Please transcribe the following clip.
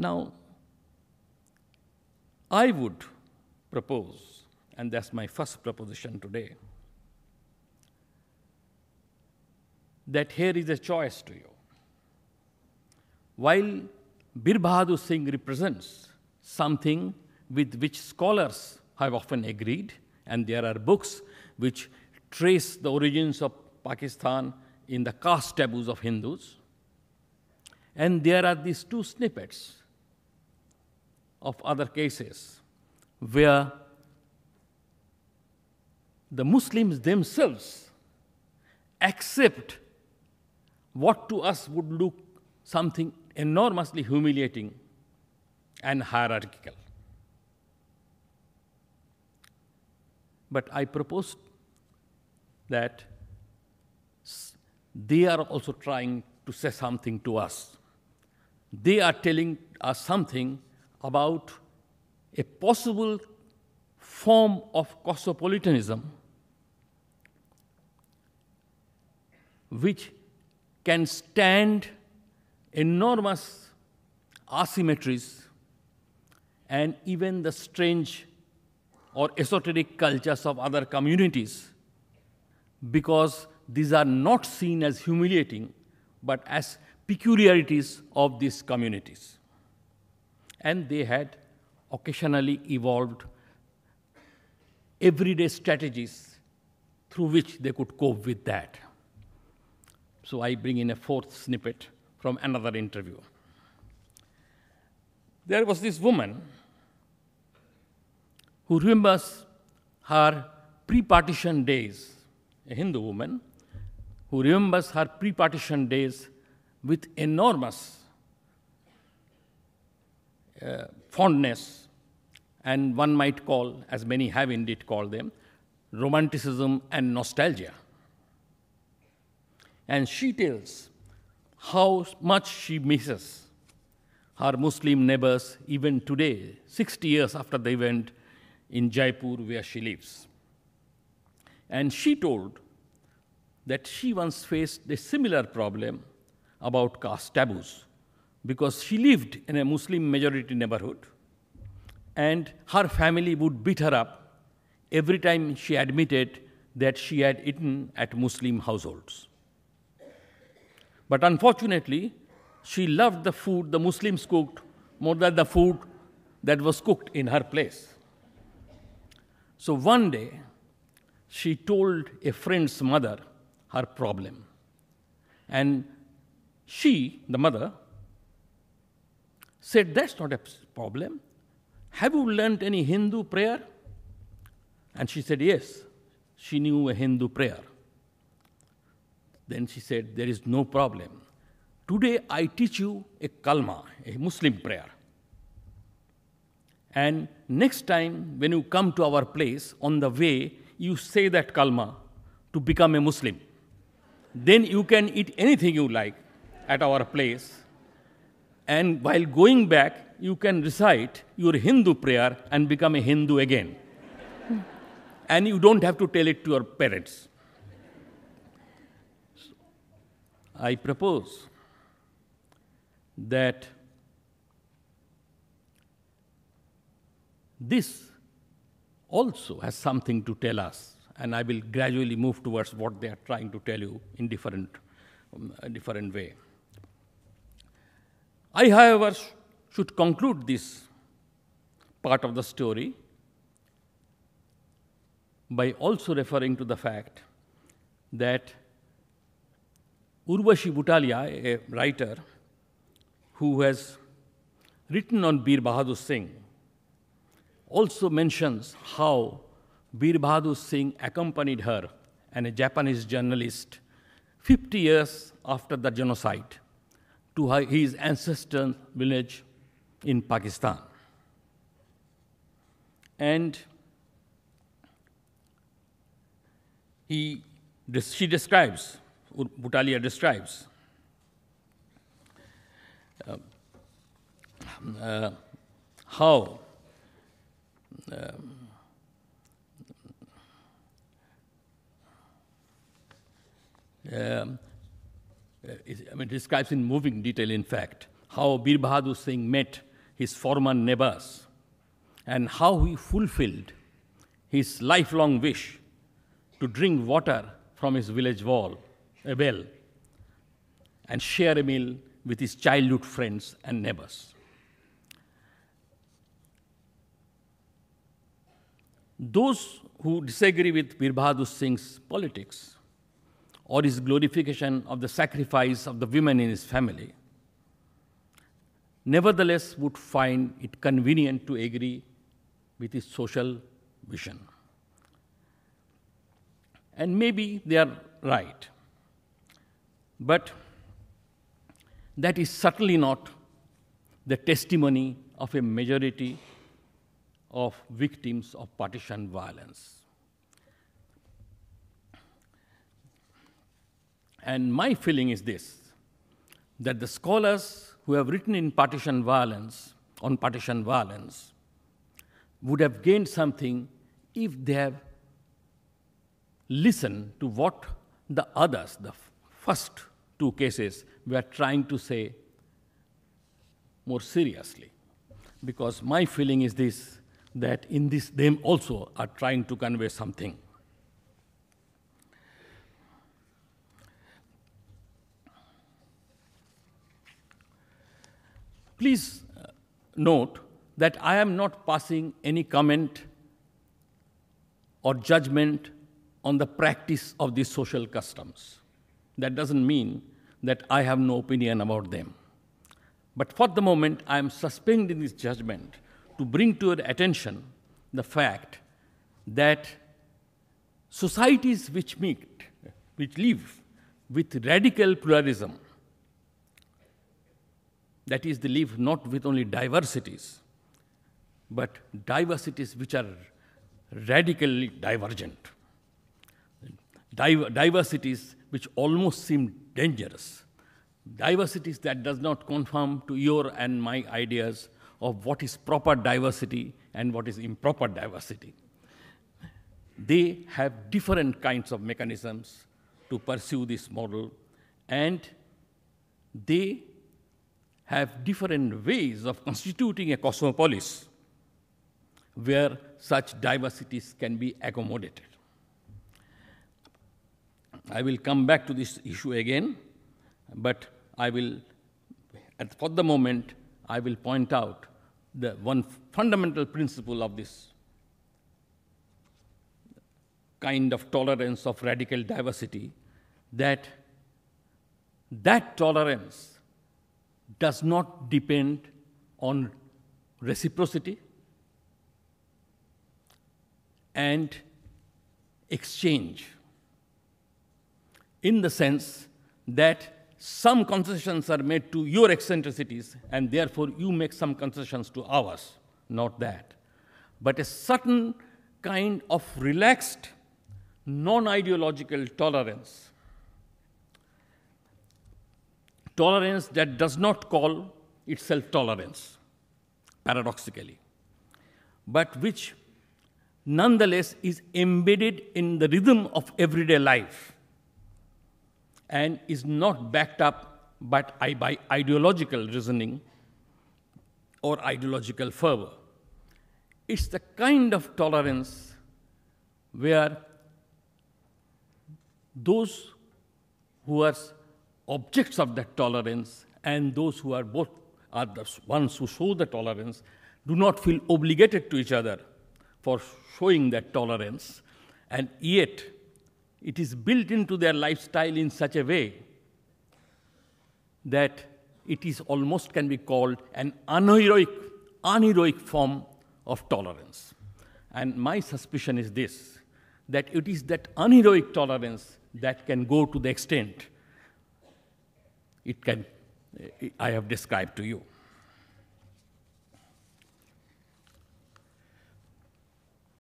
Now, I would propose, and that's my first proposition today, that here is a choice to you. While Bir Bahadur Singh represents something with which scholars have often agreed, and there are books which trace the origins of Pakistan in the caste taboos of Hindus. And there are these two snippets of other cases where the Muslims themselves accept what to us would look something enormously humiliating and hierarchical. But I propose that they are also trying to say something to us. They are telling us something about a possible form of cosmopolitanism which can stand enormous asymmetries and even the strange or esoteric cultures of other communities because these are not seen as humiliating but as peculiarities of these communities and they had occasionally evolved everyday strategies through which they could cope with that. So I bring in a fourth snippet from another interview. There was this woman who remembers her pre partition days, a Hindu woman who remembers her pre partition days with enormous uh, fondness, and one might call, as many have indeed called them, romanticism and nostalgia. And she tells how much she misses her Muslim neighbors even today, 60 years after the event in Jaipur, where she lives. And she told that she once faced a similar problem about caste taboos because she lived in a Muslim majority neighborhood and her family would beat her up every time she admitted that she had eaten at Muslim households. But unfortunately, she loved the food the Muslims cooked more than the food that was cooked in her place. So one day, she told a friend's mother her problem. And she, the mother, said, That's not a problem. Have you learnt any Hindu prayer? And she said, Yes. She knew a Hindu prayer. Then she said, There is no problem. Today I teach you a kalma, a Muslim prayer. And next time when you come to our place on the way, you say that kalma to become a Muslim. Then you can eat anything you like at our place and while going back, you can recite your Hindu prayer and become a Hindu again. and you don't have to tell it to your parents. So I propose that this also has something to tell us, and I will gradually move towards what they are trying to tell you in different, um, different way. I, however, should conclude this part of the story by also referring to the fact that Urvashi Butalia, a writer who has written on Bir Bahadur Singh, also mentions how Bir Bahadur Singh accompanied her and a Japanese journalist 50 years after the genocide to his ancestral village in Pakistan. And he, she describes, Butalia describes, uh, uh, how um, um uh, is, I mean, describes in moving detail, in fact, how Bir Bahadur Singh met his former neighbors and how he fulfilled his lifelong wish to drink water from his village wall, a well, and share a meal with his childhood friends and neighbors. Those who disagree with Bir Bahadur Singh's politics or his glorification of the sacrifice of the women in his family, nevertheless would find it convenient to agree with his social vision. And maybe they are right. But that is certainly not the testimony of a majority of victims of partition violence. And my feeling is this that the scholars who have written in partition violence, on partition violence, would have gained something if they have listened to what the others, the first two cases, were trying to say more seriously. Because my feeling is this that in this, they also are trying to convey something. Please uh, note that I am not passing any comment or judgment on the practice of these social customs. That doesn't mean that I have no opinion about them. But for the moment, I am suspending this judgment to bring to your attention the fact that societies which meet, which live with radical pluralism, that is, they live not with only diversities, but diversities which are radically divergent, Diver diversities which almost seem dangerous, diversities that does not conform to your and my ideas of what is proper diversity and what is improper diversity. They have different kinds of mechanisms to pursue this model, and they have different ways of constituting a cosmopolis where such diversities can be accommodated. I will come back to this issue again, but I will, for the moment, I will point out the one fundamental principle of this kind of tolerance of radical diversity that that tolerance does not depend on reciprocity and exchange in the sense that some concessions are made to your eccentricities and therefore you make some concessions to ours, not that. But a certain kind of relaxed, non ideological tolerance tolerance that does not call itself tolerance, paradoxically, but which nonetheless is embedded in the rhythm of everyday life and is not backed up but by ideological reasoning or ideological fervor. It's the kind of tolerance where those who are objects of that tolerance and those who are both are the ones who show the tolerance do not feel obligated to each other for showing that tolerance and yet it is built into their lifestyle in such a way that it is almost can be called an unheroic unheroic form of tolerance and my suspicion is this that it is that unheroic tolerance that can go to the extent it can, I have described to you.